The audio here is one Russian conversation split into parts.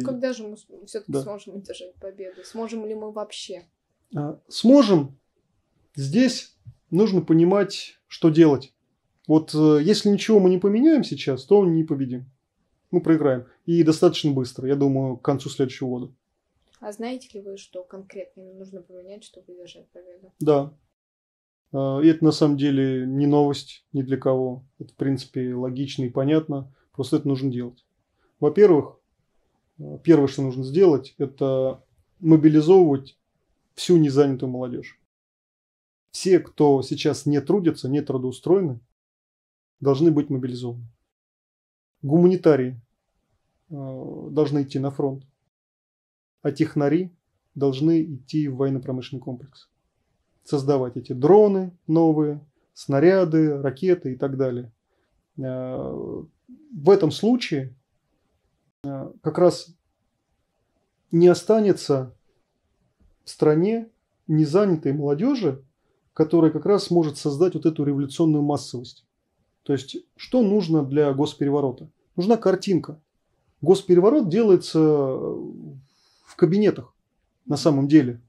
Ну, когда же мы все-таки да. сможем одержать победу? Сможем ли мы вообще? А, сможем. Здесь нужно понимать, что делать. Вот э, если ничего мы не поменяем сейчас, то не победим. Мы проиграем. И достаточно быстро, я думаю, к концу следующего года. А знаете ли вы, что конкретно нужно поменять, чтобы одержать победу? Да. А, и это на самом деле не новость ни для кого. Это, в принципе, логично и понятно. Просто это нужно делать. Во-первых, первое, что нужно сделать, это мобилизовывать всю незанятую молодежь. Все, кто сейчас не трудится, не трудоустроены, должны быть мобилизованы. Гуманитарии э, должны идти на фронт, а технари должны идти в военно-промышленный комплекс. Создавать эти дроны новые, снаряды, ракеты и так далее. Э, в этом случае Э, как раз не останется в стране незанятой молодежи, которая как раз может создать вот эту революционную массовость. То есть, что нужно для госпереворота? Нужна картинка. Госпереворот делается э, в кабинетах на самом деле.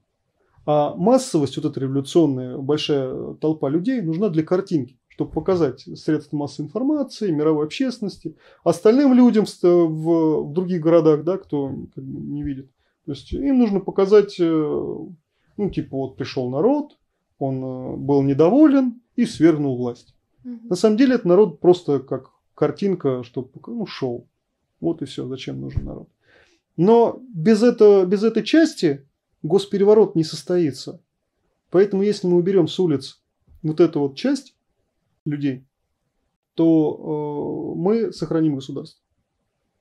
А массовость, вот эта революционная большая толпа людей, нужна для картинки чтобы показать средства массовой информации, мировой общественности, остальным людям э, в, других городах, да, кто не видит. То есть им нужно показать, э, ну, типа, вот пришел народ, он э, был недоволен и свергнул власть. Угу. На самом деле это народ просто как картинка, чтобы ну, шел, Вот и все, зачем нужен народ. Но без, этого, без этой части госпереворот не состоится. Поэтому если мы уберем с улиц вот эту вот часть, людей, то э, мы сохраним государство.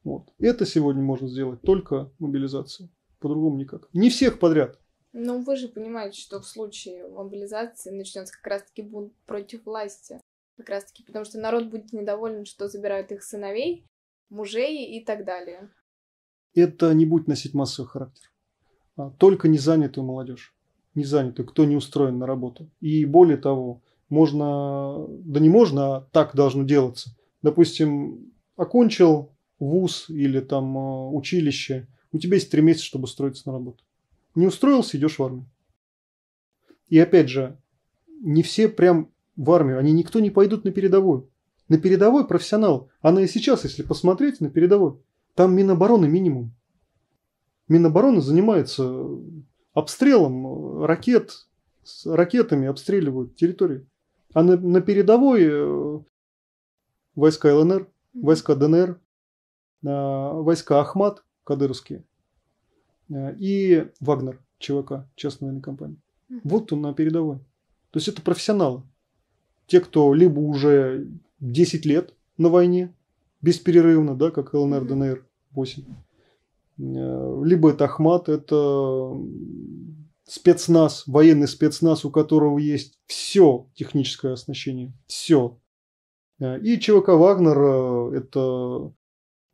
Вот. Это сегодня можно сделать только мобилизацией. По-другому никак. Не всех подряд. Но ну, вы же понимаете, что в случае мобилизации начнется как раз-таки бунт против власти. Как раз-таки потому, что народ будет недоволен, что забирают их сыновей, мужей и так далее. Это не будет носить массовый характер. А только незанятую молодежь. Незанятую, кто не устроен на работу. И более того, можно, да не можно, а так должно делаться. Допустим, окончил вуз или там э, училище, у тебя есть три месяца, чтобы устроиться на работу. Не устроился, идешь в армию. И опять же, не все прям в армию, они никто не пойдут на передовую. На передовой профессионал, она и сейчас, если посмотреть, на передовой, там Минобороны минимум. Минобороны занимается обстрелом э, ракет, с ракетами обстреливают территорию. А на, на передовой э, войска ЛНР, войска ДНР, э, войска Ахмат, кадыровские, э, и Вагнер, ЧВК, частная военная компания. Вот он на передовой. То есть это профессионалы. Те, кто либо уже 10 лет на войне, бесперерывно, да, как ЛНР, ДНР, 8. Либо это Ахмат, это спецназ, военный спецназ, у которого есть все техническое оснащение, все. Э, и ЧВК «Вагнер» э, – это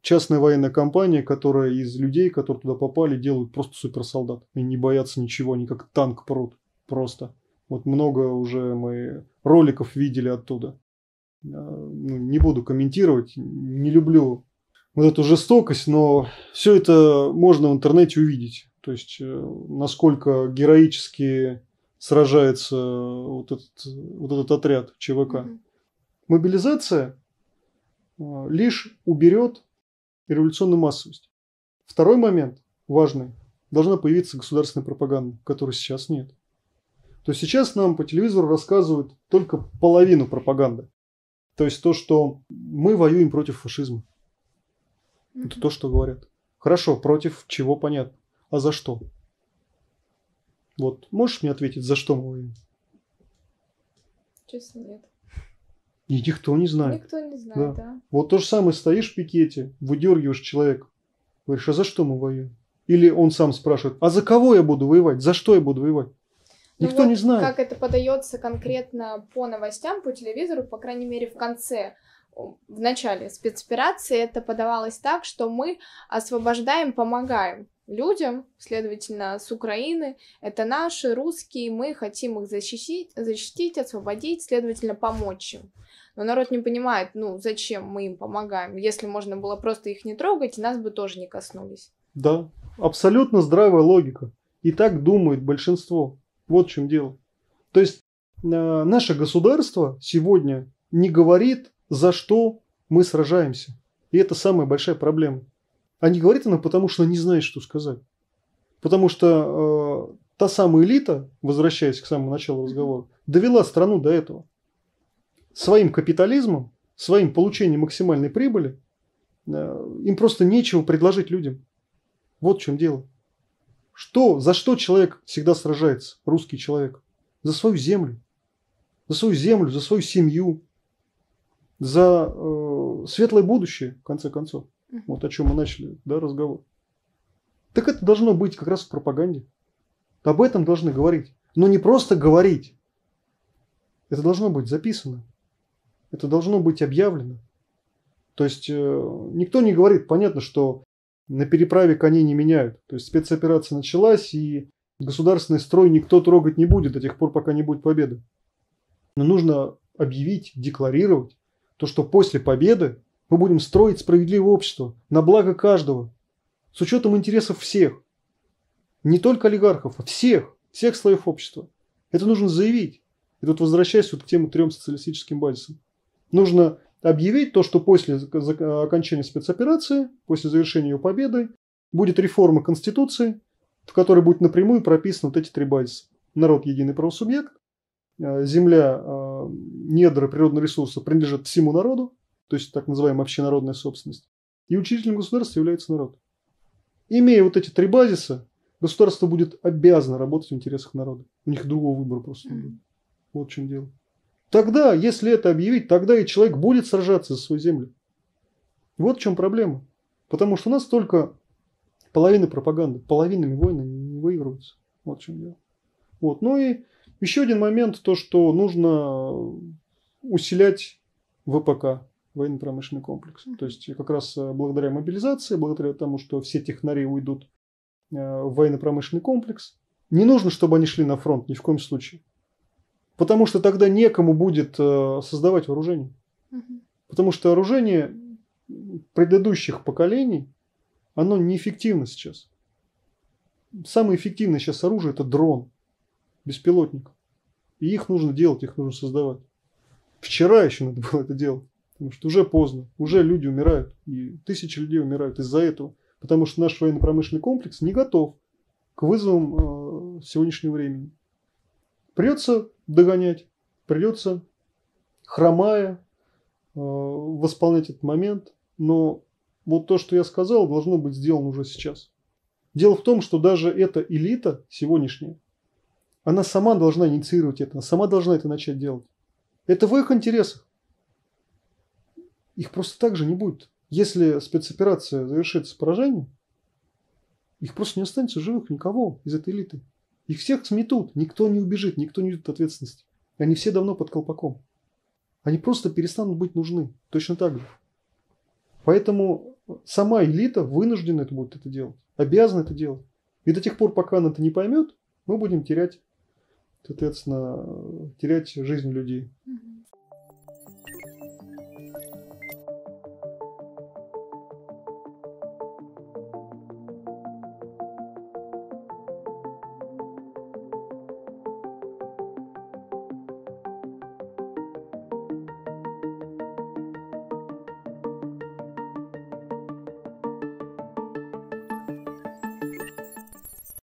частная военная компания, которая из людей, которые туда попали, делают просто суперсолдат. И не боятся ничего, они как танк прут просто. Вот много уже мы роликов видели оттуда. Э, ну, не буду комментировать, не люблю вот эту жестокость, но все это можно в интернете увидеть. То есть, э, насколько героически сражается вот этот, вот этот отряд ЧВК. mm Мобилизация э, лишь уберет революционную массовость. Второй момент важный. Должна появиться государственная пропаганда, которой сейчас нет. То есть сейчас нам по телевизору рассказывают только половину пропаганды. То есть то, что мы воюем против фашизма. mm Это то, что говорят. Хорошо, против чего понятно а за что? Вот, можешь мне ответить, за что мы воюем? Честно, нет. И никто не знает. Никто не знает, да. да. Вот то же самое, стоишь в пикете, выдергиваешь человека, говоришь, а за что мы воюем? Или он сам спрашивает, а за кого я буду воевать, за что я буду воевать? Ну Никто вот не знает. Как это подается конкретно по новостям, по телевизору, по крайней мере, в конце, в начале спецоперации это подавалось так, что мы освобождаем, помогаем людям, следовательно, с Украины. Это наши, русские, мы хотим их защитить, защитить, освободить, следовательно, помочь им. Но народ не понимает, ну, зачем мы им помогаем, если можно было просто их не трогать, и нас бы тоже не коснулись. Да, абсолютно здравая логика. И так думает большинство. Вот в чем дело. То есть э, наше государство сегодня не говорит, за что мы сражаемся. И это самая большая проблема. А не говорит она, потому что она не знает, что сказать. Потому что э, та самая элита, возвращаясь к самому началу разговора, довела страну до этого. Своим капитализмом, своим получением максимальной прибыли, э, им просто нечего предложить людям. Вот в чем дело. Что, за что человек всегда сражается, русский человек? За свою землю. За свою землю, за свою семью, за э, светлое будущее, в конце концов вот о чем мы начали да, разговор. Так это должно быть как раз в пропаганде. Об этом должны говорить. Но не просто говорить. Это должно быть записано. Это должно быть объявлено. То есть э, никто не говорит, понятно, что на переправе коней не меняют. То есть спецоперация началась, и государственный строй никто трогать не будет до тех пор, пока не будет победы. Но нужно объявить, декларировать то, что после победы мы будем строить справедливое общество на благо каждого, с учетом интересов всех. Не только олигархов, а всех, всех слоев общества. Это нужно заявить. И тут возвращаясь вот к тем трем социалистическим базисам. Нужно объявить то, что после окончания спецоперации, после завершения ее победы, будет реформа Конституции, в которой будет напрямую прописаны вот эти три базиса. Народ – единый правосубъект, э, земля, э, недра, природные ресурсы принадлежат всему народу, то есть так называемая общенародная собственность. И учителем государства является народ. Имея вот эти три базиса, государство будет обязано работать в интересах народа. У них другого выбора просто не будет. Вот в чем дело. Тогда, если это объявить, тогда и человек будет сражаться за свою землю. Вот в чем проблема. Потому что у нас только половина пропаганды, половинами войны не выигрываются. Вот в чем дело. Вот. Ну и еще один момент, то, что нужно усилять ВПК, военно-промышленный комплекс. То есть э, как раз э, благодаря мобилизации, благодаря тому, что все технари уйдут э, в военно-промышленный комплекс, не нужно, чтобы они шли на фронт ни в коем случае. Потому что тогда некому будет создавать вооружение. Потому что вооружение предыдущих поколений, оно неэффективно сейчас. Самое эффективное сейчас оружие – это дрон, беспилотник. И их нужно делать, их нужно создавать. Вчера еще надо было это делать. Потому что уже поздно, уже люди умирают, и тысячи людей умирают из-за этого. Потому что наш военно-промышленный комплекс не готов к вызовам э, сегодняшнего времени. Придется догонять, придется, хромая, э, восполнять этот момент. Но вот то, что я сказал, должно быть сделано уже сейчас. Дело в том, что даже эта элита сегодняшняя, она сама должна инициировать это, она сама должна это начать делать. Это в их интересах их просто так же не будет. Если спецоперация завершится поражением, их просто не останется живых никого из этой элиты. Их всех сметут, никто не убежит, никто не уйдет от ответственности. Они все давно под колпаком. Они просто перестанут быть нужны. Точно так же. Поэтому сама элита вынуждена это будет это делать, обязана это делать. И до тех пор, пока она это не поймет, мы будем терять, соответственно, терять жизнь людей.